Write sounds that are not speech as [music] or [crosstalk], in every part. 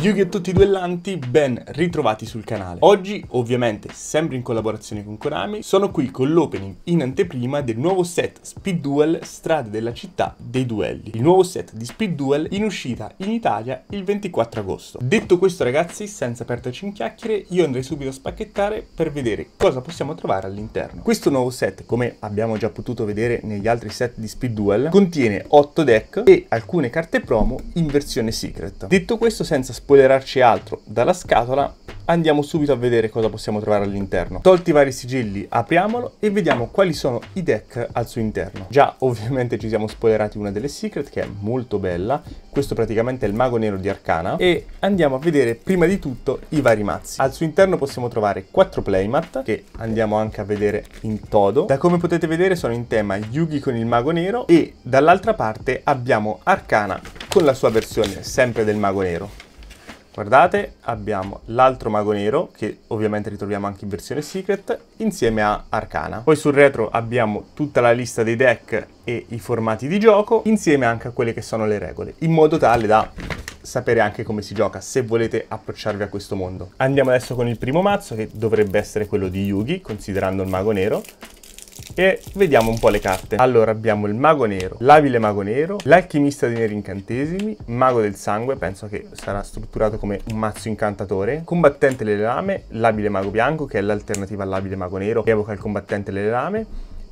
Yu-Gi-Oh! Tutti duellanti, ben ritrovati sul canale. Oggi, ovviamente, sempre in collaborazione con Konami, sono qui con l'opening in anteprima del nuovo set Speed Duel Strade della città dei duelli. Il nuovo set di Speed Duel in uscita in Italia il 24 agosto. Detto questo ragazzi, senza perderci in chiacchiere, io andrei subito a spacchettare per vedere cosa possiamo trovare all'interno. Questo nuovo set, come abbiamo già potuto vedere negli altri set di Speed Duel, contiene 8 deck e alcune carte promo in versione secret. Detto questo, senza spacchettare, spoilerarci altro dalla scatola, andiamo subito a vedere cosa possiamo trovare all'interno. Tolti i vari sigilli, apriamolo e vediamo quali sono i deck al suo interno. Già [laughs] ovviamente ci siamo spoilerati una delle secret che è molto bella, questo praticamente è il mago nero di Arcana e andiamo a vedere prima di tutto i vari mazzi. Al suo interno possiamo trovare quattro playmat che andiamo anche a vedere in todo. Da come potete vedere sono in tema Yugi con il mago nero e dall'altra parte abbiamo Arcana con la sua versione sempre del mago nero. Guardate, abbiamo l'altro mago nero, che ovviamente ritroviamo anche in versione secret, insieme a Arcana. Poi sul retro abbiamo tutta la lista dei deck e i formati di gioco, insieme anche a quelle che sono le regole, in modo tale da sapere anche come si gioca se volete approcciarvi a questo mondo. Andiamo adesso con il primo mazzo che dovrebbe essere quello di Yugi, considerando il mago nero e vediamo un po' le carte. Allora abbiamo il mago nero, l'abile mago nero, l'alchimista dei neri incantesimi, mago del sangue, penso che sarà strutturato come un mazzo incantatore, combattente delle lame, l'abile mago bianco che è l'alternativa all'abile mago nero che evoca il combattente delle lame,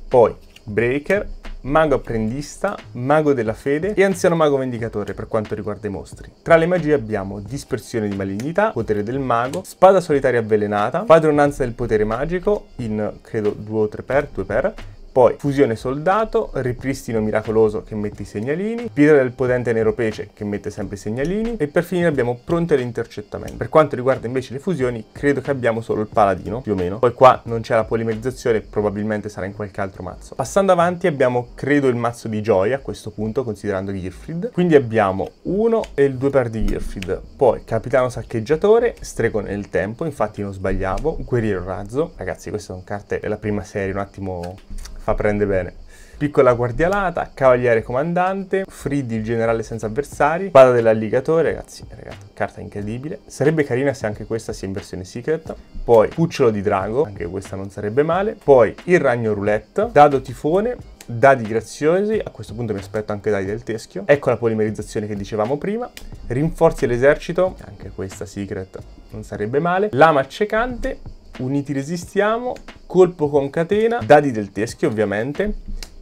poi Breaker, mago apprendista, mago della fede e anziano mago vendicatore per quanto riguarda i mostri. Tra le magie abbiamo dispersione di malignità, potere del mago, spada solitaria avvelenata, padronanza del potere magico in credo 2 o 3 per, 2 per, poi fusione soldato, ripristino miracoloso che mette i segnalini, pietra del potente nero pece che mette sempre i segnalini e per finire abbiamo pronte le l'intercettamento. Per quanto riguarda invece le fusioni credo che abbiamo solo il paladino più o meno, poi qua non c'è la polimerizzazione probabilmente sarà in qualche altro mazzo. Passando avanti abbiamo credo il mazzo di gioia a questo punto considerando Girfrid, quindi abbiamo uno e il due per di Girfrid, poi capitano saccheggiatore, strego nel tempo infatti non sbagliavo, guerriero razzo, ragazzi queste sono carte della prima serie un attimo fa prende bene. Piccola guardialata, cavaliere comandante, Friddi il generale senza avversari, spada dell'alligatore, ragazzi, ragazzi, carta incredibile. Sarebbe carina se anche questa sia in versione secret. Poi cucciolo di drago, anche questa non sarebbe male. Poi il ragno roulette, dado tifone, dadi graziosi, a questo punto mi aspetto anche dadi del teschio. Ecco la polimerizzazione che dicevamo prima. Rinforzi l'esercito, anche questa secret non sarebbe male. Lama accecante, uniti resistiamo, colpo con catena, dadi del teschio ovviamente,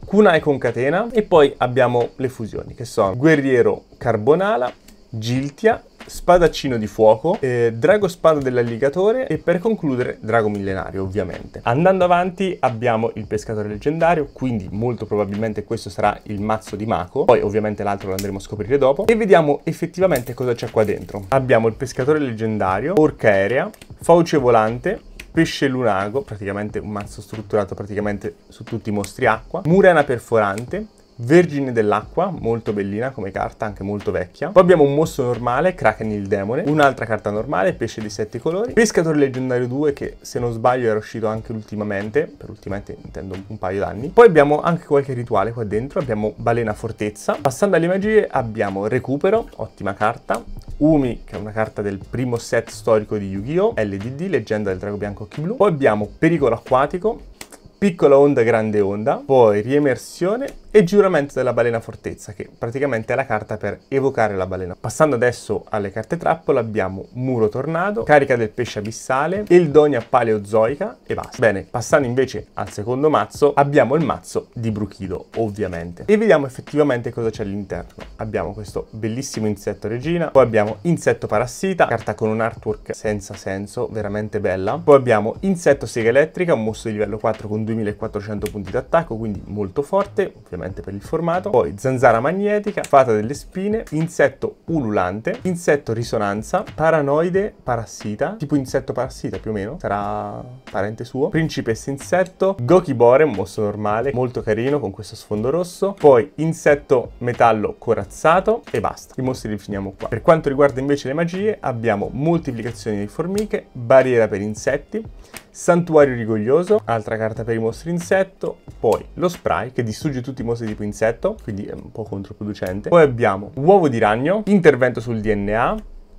kunai con catena e poi abbiamo le fusioni che sono guerriero carbonala, giltia, spadaccino di fuoco, eh, drago spada dell'alligatore e per concludere drago millenario ovviamente. Andando avanti abbiamo il pescatore leggendario, quindi molto probabilmente questo sarà il mazzo di Mako, poi ovviamente l'altro lo andremo a scoprire dopo e vediamo effettivamente cosa c'è qua dentro. Abbiamo il pescatore leggendario, orca aerea, fauce volante, pesce lunago, praticamente un mazzo strutturato praticamente su tutti i mostri acqua, murena perforante, Vergine dell'acqua, molto bellina come carta, anche molto vecchia. Poi abbiamo un mostro normale, Kraken il demone, un'altra carta normale, pesce di sette colori, pescatore leggendario 2 che se non sbaglio era uscito anche ultimamente, per ultimamente intendo un paio d'anni. Poi abbiamo anche qualche rituale qua dentro, abbiamo balena fortezza. Passando alle magie abbiamo recupero, ottima carta, Umi che è una carta del primo set storico di Yu-Gi-Oh, LDD, leggenda del drago bianco occhi blu. Poi abbiamo pericolo acquatico, piccola onda, grande onda, poi riemersione e giuramento della balena fortezza, che praticamente è la carta per evocare la balena. Passando adesso alle carte trappola abbiamo muro tornado, carica del pesce abissale, eldonia paleozoica e basta. Bene, passando invece al secondo mazzo abbiamo il mazzo di Bruchido, ovviamente. E vediamo effettivamente cosa c'è all'interno. Abbiamo questo bellissimo insetto regina, poi abbiamo insetto parassita, carta con un artwork senza senso, veramente bella. Poi abbiamo insetto sega elettrica, un mosso di livello 4 con 2400 punti d'attacco, quindi molto forte, ovviamente sicuramente per il formato. Poi zanzara magnetica, fata delle spine, insetto ululante, insetto risonanza, paranoide parassita, tipo insetto parassita più o meno, sarà parente suo, principessa insetto, gokibore, un mostro normale, molto carino con questo sfondo rosso, poi insetto metallo corazzato e basta. I mostri li finiamo qua. Per quanto riguarda invece le magie abbiamo moltiplicazione di formiche, barriera per insetti, Santuario rigoglioso, altra carta per i mostri insetto, poi lo spray che distrugge tutti i mostri tipo insetto, quindi è un po' controproducente. Poi abbiamo uovo di ragno, intervento sul DNA,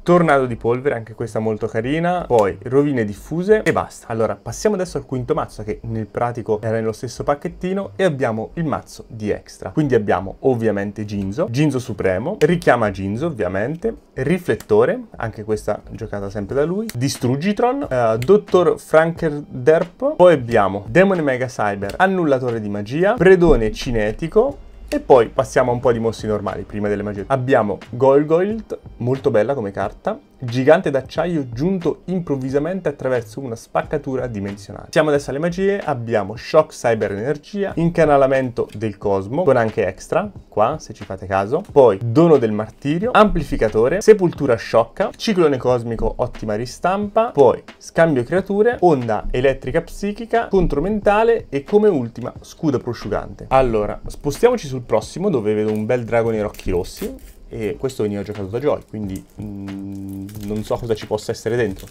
tornado di polvere, anche questa molto carina, poi rovine diffuse e basta. Allora, passiamo adesso al quinto mazzo che nel pratico era nello stesso pacchettino e abbiamo il mazzo di extra. Quindi abbiamo ovviamente Ginzo, Ginzo Supremo, richiama Ginzo ovviamente, riflettore, anche questa giocata sempre da lui, distruggitron, eh, dottor Frankerderp, poi abbiamo Demone Mega Cyber, annullatore di magia, predone cinetico, e poi passiamo a un po' di mossi normali prima delle magie. Abbiamo Golgoilt, molto bella come carta, gigante d'acciaio giunto improvvisamente attraverso una spaccatura dimensionale. Siamo adesso alle magie, abbiamo shock cyber energia, incanalamento del cosmo, con anche extra, qua se ci fate caso, poi dono del martirio, amplificatore, sepoltura sciocca, ciclone cosmico ottima ristampa, poi scambio creature, onda elettrica psichica, contromentale e come ultima scudo prosciugante. Allora, spostiamoci sul prossimo dove vedo un bel drago nei rocchi rossi e questo veniva giocato da Joy, quindi mh, mm, non so cosa ci possa essere dentro.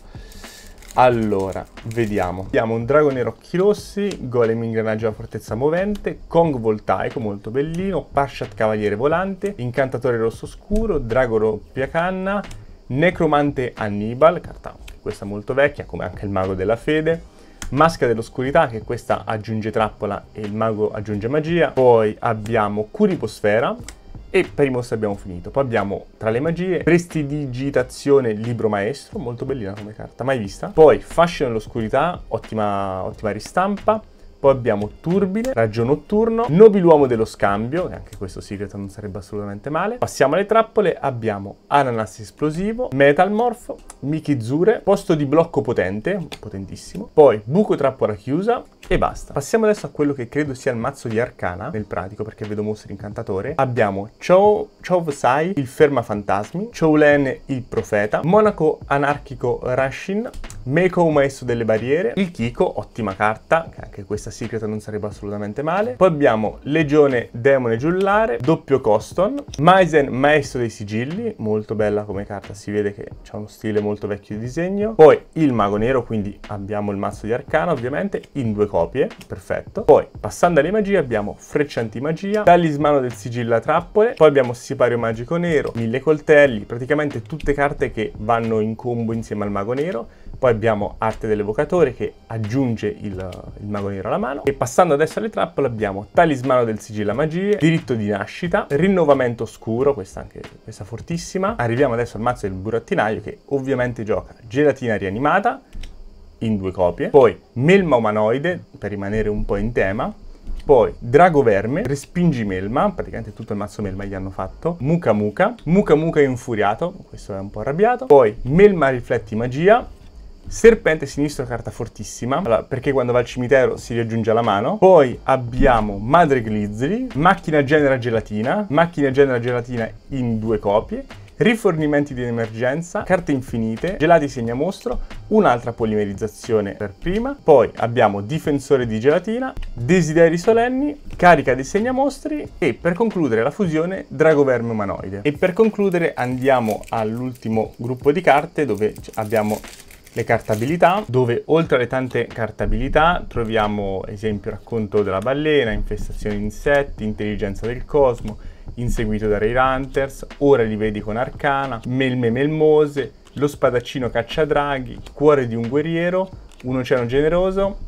Allora, vediamo. Abbiamo un drago nero occhi rossi, golem ingranaggio a fortezza movente, Kong voltaico molto bellino, Parshat cavaliere volante, incantatore rosso scuro, drago doppia canna, necromante Annibal, carta questa molto vecchia, come anche il mago della fede, Maschera dell'oscurità, che questa aggiunge trappola e il mago aggiunge magia. Poi abbiamo Curibosfera, e per i mostri abbiamo finito. Poi abbiamo tra le magie Prestidigitazione Libro Maestro, molto bellina come carta, mai vista. Poi fascia nell'oscurità, ottima, ottima ristampa. Poi abbiamo Turbine, Raggio Notturno, Nobiluomo dello Scambio, che anche questo Secret non sarebbe assolutamente male. Passiamo alle trappole, abbiamo Ananas Esplosivo, Metalmorph, Mikizure, Posto di Blocco Potente, potentissimo, poi Buco Trappola Chiusa e basta. Passiamo adesso a quello che credo sia il mazzo di Arcana, nel pratico, perché vedo mostri incantatore. Abbiamo Chou, Chou Sai, il Ferma Fantasmi, Choulen, il Profeta, Monaco Anarchico Rashin, Mekoma maestro delle barriere, il Kiko, ottima carta, che anche questa secret non sarebbe assolutamente male. Poi abbiamo Legione Demone Giullare, doppio Coston, Maisen Maestro dei Sigilli, molto bella come carta, si vede che c'è uno stile molto vecchio di disegno. Poi il Mago Nero, quindi abbiamo il mazzo di Arcana ovviamente, in due copie, perfetto. Poi passando alle magie abbiamo Freccianti Magia, Talismano del Sigilla Trappole, poi abbiamo Sipario Magico Nero, Mille Coltelli, praticamente tutte carte che vanno in combo insieme al Mago Nero poi abbiamo Arte dell'Evocatore che aggiunge il, il, Mago Nero alla mano. E passando adesso alle trappole abbiamo Talismano del Sigilla Magie, Diritto di Nascita, Rinnovamento Oscuro, questa anche questa fortissima. Arriviamo adesso al mazzo del Burattinaio che ovviamente gioca Gelatina Rianimata in due copie. Poi Melma Umanoide, per rimanere un po' in tema. Poi Drago Verme, Respingi Melma, praticamente tutto il mazzo Melma gli hanno fatto. Muca Muca, Muca Muca Infuriato, questo è un po' arrabbiato. Poi Melma Rifletti Magia, Serpente sinistro, carta fortissima, allora, perché quando va al cimitero si riaggiunge alla mano. Poi abbiamo Madre Glizzly, Macchina genera gelatina, Macchina genera gelatina in due copie, rifornimenti di emergenza, carte infinite, gelati segna mostro, un'altra polimerizzazione per prima, poi abbiamo difensore di gelatina, desideri solenni, carica dei segnamostri e per concludere la fusione dragoverme umanoide. E per concludere andiamo all'ultimo gruppo di carte dove abbiamo le cartabilità, dove oltre alle tante cartabilità troviamo esempio racconto della ballena, infestazione di insetti, intelligenza del cosmo, inseguito da Ray Hunters, ora li vedi con Arcana, Melme Melmose, lo spadaccino caccia draghi, cuore di un guerriero, un oceano generoso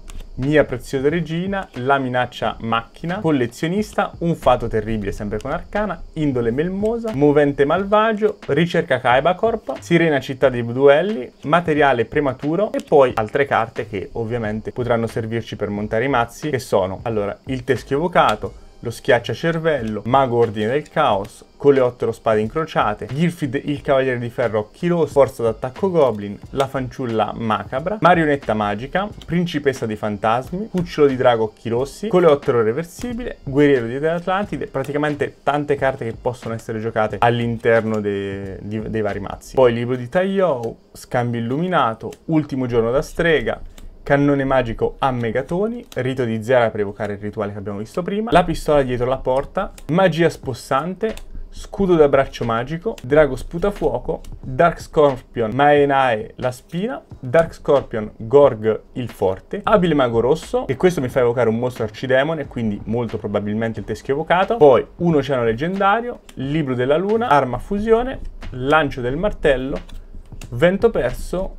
mia preziosa regina, La minaccia macchina, Collezionista, Un fato terribile sempre con Arcana, Indole melmosa, Movente malvagio, Ricerca Kaiba Corp, Sirena città dei duelli, Materiale prematuro e poi altre carte che ovviamente potranno servirci per montare i mazzi che sono allora il teschio evocato, lo schiacciacervello, Mago Ordine del Caos, Coleottero Spade Incrociate, Gilfid il Cavaliere di Ferro Chiloso, Forza d'Attacco Goblin, La Fanciulla Macabra, Marionetta Magica, Principessa dei Fantasmi, Cucciolo di Drago Chirossi, Coleottero Reversibile, Guerriero di Atlantide, praticamente tante carte che possono essere giocate all'interno dei, dei, vari mazzi. Poi Libro di Taiyou, Scambio Illuminato, Ultimo Giorno da Strega, cannone magico a megatoni, rito di Zera per evocare il rituale che abbiamo visto prima, la pistola dietro la porta, magia spossante, scudo da braccio magico, drago sputafuoco, dark scorpion maenae la spina, dark scorpion gorg il forte, abile mago rosso e questo mi fa evocare un mostro arcidemone quindi molto probabilmente il teschio evocato, poi un oceano leggendario, libro della luna, arma fusione, lancio del martello, vento perso,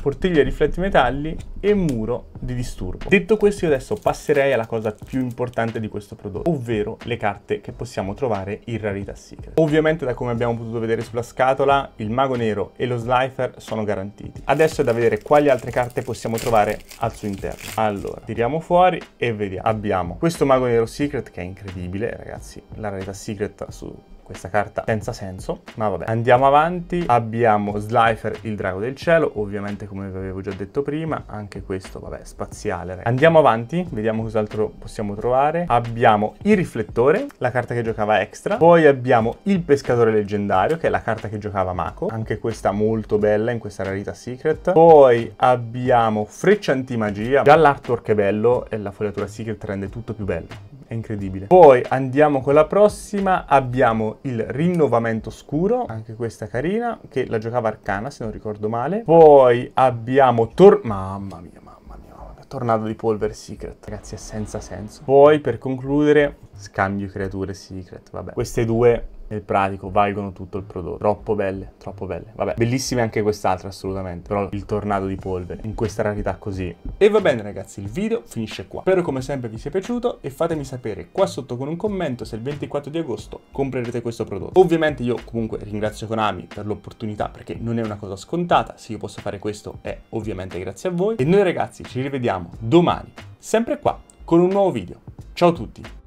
portiglia di fletti metalli e muro di disturbo. Detto questo io adesso passerei alla cosa più importante di questo prodotto, ovvero le carte che possiamo trovare in Rarità Secret. Ovviamente da come abbiamo potuto vedere sulla scatola, il Mago Nero e lo Slifer sono garantiti. Adesso è da vedere quali altre carte possiamo trovare al suo interno. Allora, tiriamo fuori e vediamo. Abbiamo questo Mago Nero Secret che è incredibile, ragazzi. La Rarità Secret su questa carta senza senso, ma vabbè. Andiamo avanti, abbiamo Slifer il drago del cielo, ovviamente come vi avevo già detto prima, anche questo, vabbè, spaziale. Ragazzi. Andiamo avanti, vediamo cos'altro possiamo trovare. Abbiamo il riflettore, la carta che giocava extra, poi abbiamo il pescatore leggendario, che è la carta che giocava Mako, anche questa molto bella in questa rarità secret. Poi abbiamo freccia antimagia, già l'artwork è bello e la fogliatura secret rende tutto più bello è incredibile. Poi andiamo con la prossima, abbiamo il rinnovamento scuro, anche questa carina, che la giocava Arcana se non ricordo male. Poi abbiamo Tor... Mamma mia, mamma mia, mamma mia, Tornado di Polver Secret, ragazzi è senza senso. Poi per concludere, scambio creature Secret, vabbè. Queste due nel pratico valgono tutto il prodotto. Troppo belle, troppo belle. Vabbè, bellissime anche quest'altra assolutamente, però il tornado di polvere in questa rarità così. E va bene ragazzi, il video finisce qua. Spero come sempre vi sia piaciuto e fatemi sapere qua sotto con un commento se il 24 di agosto comprerete questo prodotto. Ovviamente io comunque ringrazio Konami per l'opportunità perché non è una cosa scontata, se io posso fare questo è ovviamente grazie a voi. E noi ragazzi ci rivediamo domani, sempre qua, con un nuovo video. Ciao a tutti!